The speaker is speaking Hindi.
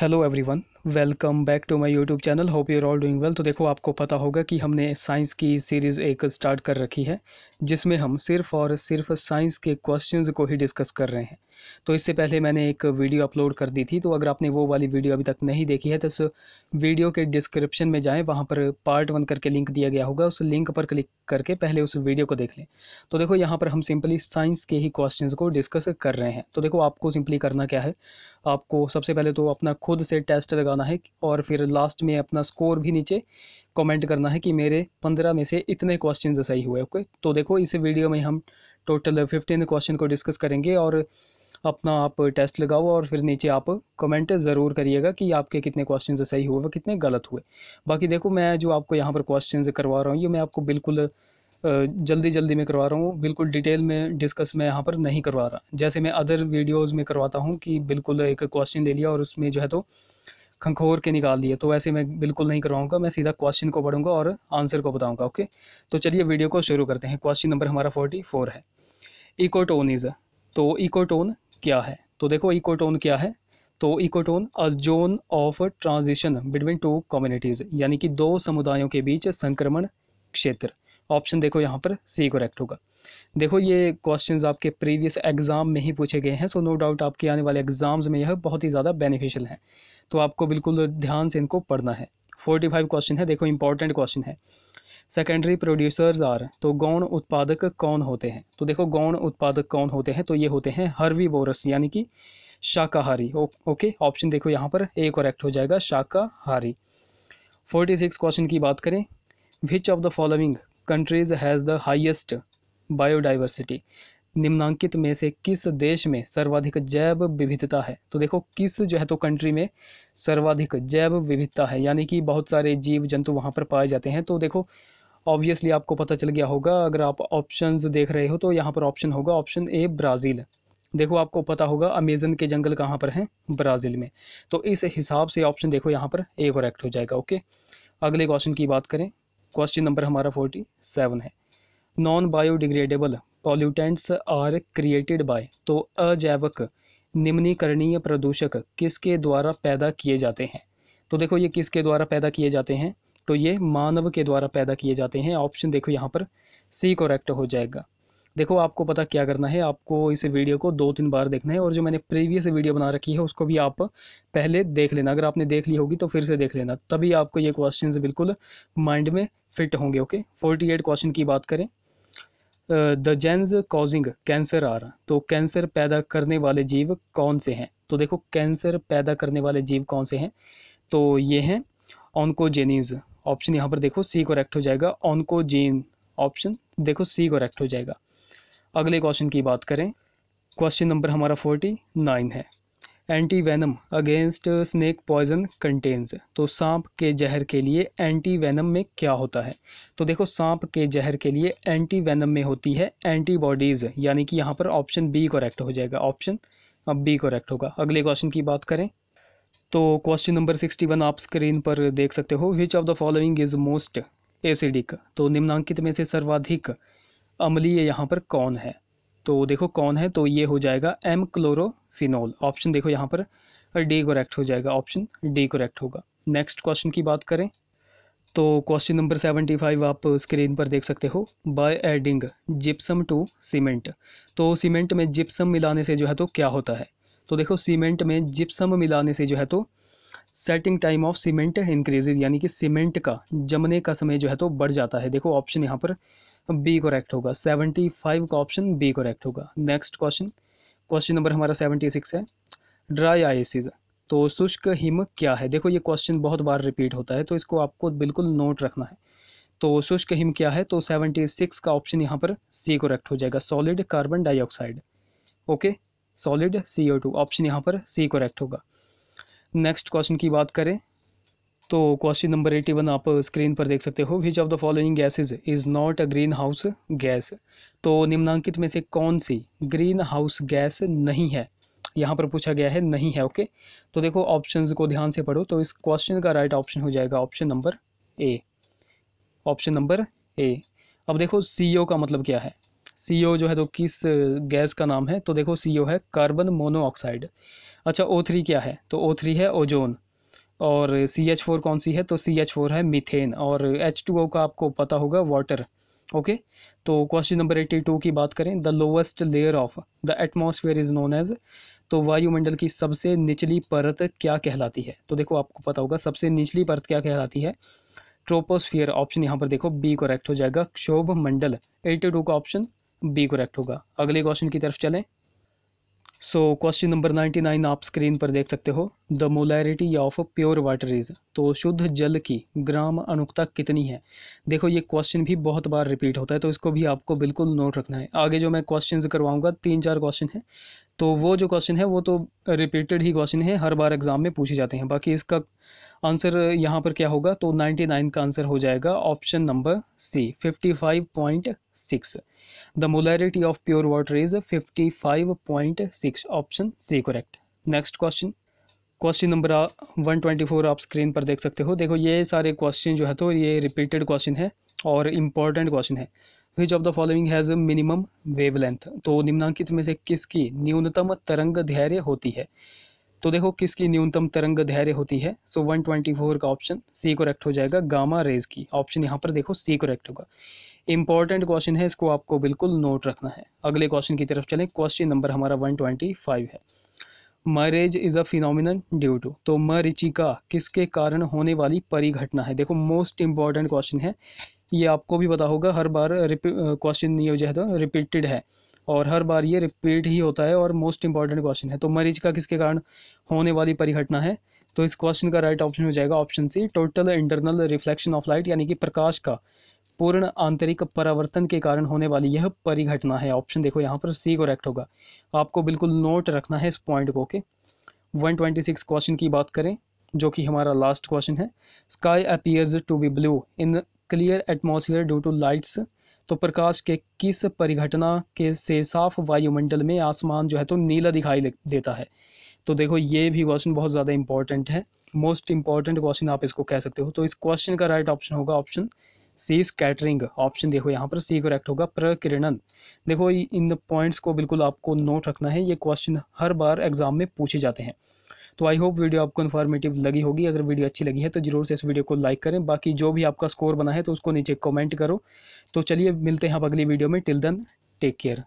hello everyone welcome back to my YouTube channel hope you're all doing well तो देखो आपको पता होगा कि हमने साइंस की सीरीज़ एक स्टार्ट कर रखी है जिसमें हम सिर्फ और सिर्फ साइंस के क्वेश्चंस को ही डिस्कस कर रहे हैं तो इससे पहले मैंने एक वीडियो अपलोड कर दी थी तो अगर आपने वो वाली वीडियो अभी तक नहीं देखी है तो उस वीडियो के डिस्क्रिप्शन में जाएँ वहाँ पर पार्ट वन करके लिंक दिया गया होगा उस लिंक पर क्लिक करके पहले उस वीडियो को देख लें तो देखो यहाँ पर हम सिंपली साइंस के ही क्वेश्चन को डिस्कस कर रहे हैं तो देखो आपको सिंपली करना क्या है आपको सबसे पहले तो अपना खुद से टेस्ट लगा लगाना है और फिर लास्ट में अपना स्कोर भी नीचे कमेंट करना है कि मेरे पंद्रह में से इतने क्वेश्चन सही हुए ओके तो देखो इस वीडियो में हम टोटल फिफ्टीन क्वेश्चन को डिस्कस करेंगे और अपना आप टेस्ट लगाओ और फिर नीचे आप कमेंट ज़रूर करिएगा कि आपके कितने क्वेश्चन सही हुए और कितने गलत हुए बाकी देखो मैं जो आपको यहाँ पर क्वेश्चन करवा रहा हूँ ये मैं आपको बिल्कुल जल्दी जल्दी में करवा रहा हूँ बिल्कुल डिटेल में डिस्कस मैं यहाँ पर नहीं करवा रहा जैसे मैं अदर वीडियोज़ में करवाता हूँ कि बिल्कुल एक क्वेश्चन ले लिया और उसमें जो है तो खंखोर के निकाल दिए तो ऐसे मैं बिल्कुल नहीं करवाऊँगा मैं सीधा क्वेश्चन को पढ़ूंगा और आंसर को बताऊंगा ओके तो चलिए वीडियो को शुरू करते हैं क्वेश्चन नंबर हमारा फोर्टी फोर है इकोटोन इज़ तो इकोटोन क्या है तो देखो इकोटोन क्या है तो ecotone a zone of transition between two communities यानी कि दो समुदायों के बीच संक्रमण क्षेत्र ऑप्शन देखो यहाँ पर सी करेक्ट होगा देखो ये क्वेश्चंस आपके प्रीवियस एग्ज़ाम में ही पूछे गए हैं सो नो डाउट आपके आने वाले एग्ज़ाम्स में यह बहुत ही ज़्यादा बेनिफिशियल हैं तो आपको बिल्कुल ध्यान से इनको पढ़ना है फोर्टी फाइव क्वेश्चन है देखो इंपॉर्टेंट क्वेश्चन है सेकेंडरी प्रोड्यूसर्स आर तो गौण उत्पादक कौन होते हैं तो देखो गौण उत्पादक कौन होते हैं तो ये होते हैं हर्वी बोरस यानी कि शाकाहारी ओके ऑप्शन देखो यहाँ पर ए करेक्ट हो जाएगा शाकाहारी फोर्टी सिक्स क्वेश्चन की बात करें which of the following countries has the highest biodiversity निम्नांकित में से किस देश में सर्वाधिक जैव विविधता है तो देखो किस जो है तो कंट्री में सर्वाधिक जैव विविधता है यानी कि बहुत सारे जीव जंतु वहाँ पर पाए जाते हैं तो देखो ऑब्वियसली आपको पता चल गया होगा अगर आप ऑप्शन देख रहे हो तो यहाँ पर ऑप्शन होगा ऑप्शन ए ब्राज़ील देखो आपको पता होगा अमेजन के जंगल कहाँ पर हैं ब्राज़ील में तो इस हिसाब से ऑप्शन देखो यहाँ पर ए करेक्ट हो जाएगा ओके अगले क्वेश्चन की बात करें क्वेश्चन नंबर हमारा फोर्टी सेवन है non biodegradable pollutants are created by तो अजैवक निम्नीकरणीय प्रदूषक किसके द्वारा पैदा किए जाते हैं तो देखो ये किसके द्वारा पैदा किए जाते हैं तो ये मानव के द्वारा पैदा किए जाते हैं ऑप्शन देखो यहाँ पर सी कोरेक्ट हो जाएगा देखो आपको पता क्या करना है आपको इस वीडियो को दो तीन बार देखना है और जो मैंने प्रीवियस वीडियो बना रखी है उसको भी आप पहले देख लेना अगर आपने देख ली होगी तो फिर से देख लेना तभी आपको ये क्वेश्चंस बिल्कुल माइंड में फिट होंगे ओके फोर्टी एट क्वेश्चन की बात करें the genes causing cancer are तो कैंसर पैदा करने वाले जीव कौन से हैं तो देखो कैंसर पैदा करने वाले जीव कौन से हैं तो ये हैं ऑनकोजेनिज ऑप्शन यहाँ पर देखो सी करेक्ट हो जाएगा ऑनकोजेन ऑप्शन देखो सी करेक्ट हो जाएगा अगले क्वेश्चन की बात करें क्वेश्चन नंबर हमारा फोर्टी नाइन है anti venom against snake poison contains तो सांप के जहर के लिए एंटी वैनम में क्या होता है तो देखो सांप के जहर के लिए एंटी वैनम में होती है एंटीबॉडीज़ यानी कि यहाँ पर ऑप्शन बी करेक्ट हो जाएगा ऑप्शन अब बी करेक्ट होगा अगले क्वेश्चन की बात करें तो क्वेश्चन नंबर सिक्सटी वन आप स्क्रीन पर देख सकते हो which of the following is most acidic तो निम्नांकित में से सर्वाधिक अम्लीय यहाँ पर कौन है तो देखो कौन है तो ये हो जाएगा एम क्लोरो फिनॉल ऑप्शन देखो यहाँ पर डी करेक्ट हो जाएगा ऑप्शन डी करेक्ट होगा नेक्स्ट क्वेश्चन की बात करें तो क्वेश्चन नंबर सेवेंटी फाइव आप स्क्रीन पर देख सकते हो by adding gypsum to cement तो सीमेंट में जिप्सम मिलाने से जो है तो क्या होता है तो देखो सीमेंट में जिप्सम मिलाने से जो है तो setting time of cement increases यानी कि सीमेंट का जमने का समय जो है तो बढ़ जाता है देखो ऑप्शन यहाँ पर बी करेक्ट होगा सेवेंटी फाइव का ऑप्शन बी करेक्ट होगा नेक्स्ट क्वेश्चन क्वेश्चन नंबर हमारा सेवेंटी सिक्स है ड्राई आइसिस तो शुष्क हिम क्या है देखो ये क्वेश्चन बहुत बार रिपीट होता है तो इसको आपको बिल्कुल नोट रखना है तो शुष्क हिम क्या है तो सेवेंटी सिक्स का ऑप्शन यहाँ पर सी करेक्ट हो जाएगा solid carbon dioxide okay solid C O two option यहाँ पर सी करेक्ट होगा नेक्स्ट क्वेश्चन की बात करें तो क्वेश्चन नंबर एटी वन आप स्क्रीन पर देख सकते हो which of the following gases is not a greenhouse gas तो निम्नांकित में से कौन सी ग्रीन हाउस गैस नहीं है यहाँ पर पूछा गया है नहीं है ओके तो देखो ऑप्शंस को ध्यान से पढ़ो तो इस क्वेश्चन का राइट ऑप्शन हो जाएगा option number A option number A अब देखो सी का मतलब क्या है सी जो है तो किस गैस का नाम है तो देखो सी है कार्बन मोनोऑक्साइड अच्छा ओ थ्री क्या है तो ओ थ्री है ओजोन और सी एच फोर कौन सी है तो सी एच फोर है मीथेन और एच टू ओ का आपको पता होगा वाटर ओके तो क्वेश्चन नंबर एट्टी टू की बात करें the lowest layer of the atmosphere is known as तो वायुमंडल की सबसे निचली परत क्या कहलाती है तो देखो आपको पता होगा सबसे निचली परत क्या कहलाती है ट्रोपोस्फियर ऑप्शन यहाँ पर देखो बी करेक्ट हो जाएगा क्षोभ मंडल एट्टी टू का ऑप्शन बी करेक्ट होगा अगले क्वेश्चन की तरफ चलें सो क्वेश्चन नंबर नाइन आप स्क्रीन पर देख सकते हो the molarity of pure water is तो शुद्ध जल की ग्राम अनुकता कितनी है देखो ये क्वेश्चन भी बहुत बार रिपीट होता है तो इसको भी आपको बिल्कुल नोट रखना है आगे जो मैं क्वेश्चंस करवाऊंगा तीन चार क्वेश्चन हैं तो वो जो क्वेश्चन है वो तो रिपीटेड ही क्वेश्चन है हर बार एग्ज़ाम में पूछे जाते हैं बाकी इसका आंसर यहाँ पर क्या होगा तो नाइन का आंसर हो जाएगा option number C fifty five point six the molarity of pure water is fifty five point six option C correct next question question number one twenty four आप स्क्रीन पर देख सकते हो देखो ये सारे क्वेश्चन जो है तो ये रिपीटेड क्वेश्चन है और इम्पॉर्टेंट क्वेश्चन है which of the following has minimum wavelength तो निम्नांकित में से किसकी न्यूनतम तरंग धैर्य होती है तो देखो किसकी न्यूनतम तरंग धैर्य होती है सो वन ट्वेंटी फोर का ऑप्शन सी करेक्ट हो जाएगा गामा रेज की ऑप्शन यहाँ पर देखो सी करेक्ट होगा इंपॉर्टेंट क्वेश्चन है इसको आपको बिल्कुल नोट रखना है अगले क्वेश्चन की तरफ चलें क्वेश्चन नंबर हमारा वन ट्वेंटी फाइव है mirage is a phenomenon due to तो मरिचिका किसके कारण होने वाली परिघटना है देखो मोस्ट इंपॉर्टेंट क्वेश्चन है ये आपको भी पता होगा हर बार क्वेश्चन ये हो है तो रिपीटेड है और हर बार ये रिपीट ही होता है और मोस्ट इंपॉर्टेंट क्वेश्चन है तो मरीज का किसके कारण होने वाली परिघटना है तो इस क्वेश्चन का राइट ऑप्शन हो जाएगा option C total internal reflection of light यानी कि प्रकाश का पूर्ण आंतरिक परावर्तन के कारण होने वाली यह परिघटना है ऑप्शन देखो यहाँ पर सी कोरेक्ट होगा आपको बिल्कुल नोट रखना है इस पॉइंट को okay one twenty six question की बात करें जो कि हमारा लास्ट क्वेश्चन है sky appears to be blue in clear atmosphere due to lights तो प्रकाश के किस परिघटना के से साफ वायुमंडल में आसमान जो है तो नीला दिखाई देता है तो देखो ये भी क्वेश्चन बहुत ज़्यादा इंपॉर्टेंट है मोस्ट इंपॉर्टेंट क्वेश्चन आप इसको कह सकते हो तो इस क्वेश्चन का राइट ऑप्शन होगा ऑप्शन सी स्कैटरिंग ऑप्शन देखो यहाँ पर सी करेक्ट होगा प्रकिरणन देखो इन पॉइंट्स को बिल्कुल आपको नोट रखना है ये क्वेश्चन हर बार एग्जाम में पूछे जाते हैं तो आई होप वीडियो आपको इन्फॉर्मेटिव लगी होगी अगर वीडियो अच्छी लगी है तो ज़रूर से इस वीडियो को लाइक करें बाकी जो भी आपका स्कोर बना है तो उसको नीचे कॉमेंट करो तो चलिए मिलते हैं आप अगली वीडियो में टिल दन टेक केयर